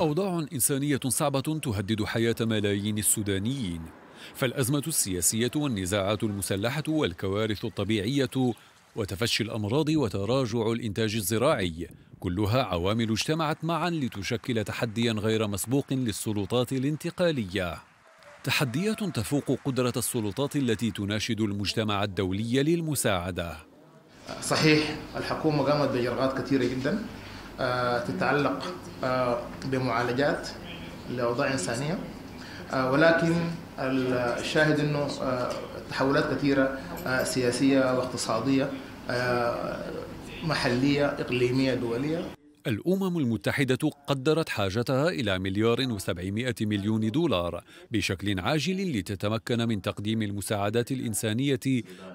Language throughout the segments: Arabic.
أوضاع إنسانية صعبة تهدد حياة ملايين السودانيين فالأزمة السياسية والنزاعات المسلحة والكوارث الطبيعية وتفشي الأمراض وتراجع الإنتاج الزراعي كلها عوامل اجتمعت معا لتشكل تحديا غير مسبوق للسلطات الانتقالية تحديات تفوق قدرة السلطات التي تناشد المجتمع الدولي للمساعدة صحيح الحكومة قامت بإجراءات كثيرة جدا آه، تتعلق آه، بمعالجات لاوضاع انسانيه آه، ولكن الشاهد انه تحولات كثيره سياسيه واقتصاديه محليه اقليميه دوليه الأمم المتحدة قدرت حاجتها إلى مليار وسبعمائة مليون دولار بشكل عاجل لتتمكن من تقديم المساعدات الإنسانية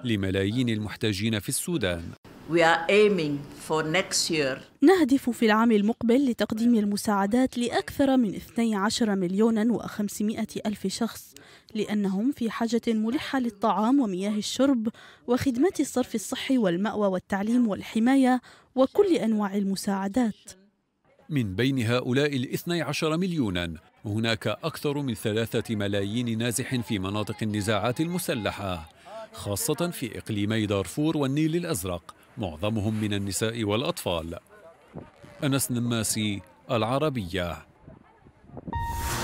لملايين المحتاجين في السودان We are aiming for next year. نهدف في العام المقبل لتقديم المساعدات لأكثر من 12 مليون و500 ألف شخص لأنهم في حاجة ملحة للطعام ومياه الشرب وخدمات الصرف الصحي والمأوى والتعليم والحماية وكل أنواع المساعدات من بين هؤلاء الاثني عشر مليونا هناك أكثر من ثلاثة ملايين نازح في مناطق النزاعات المسلحة خاصة في إقليمي دارفور والنيل الأزرق معظمهم من النساء والأطفال أنس نماسي العربية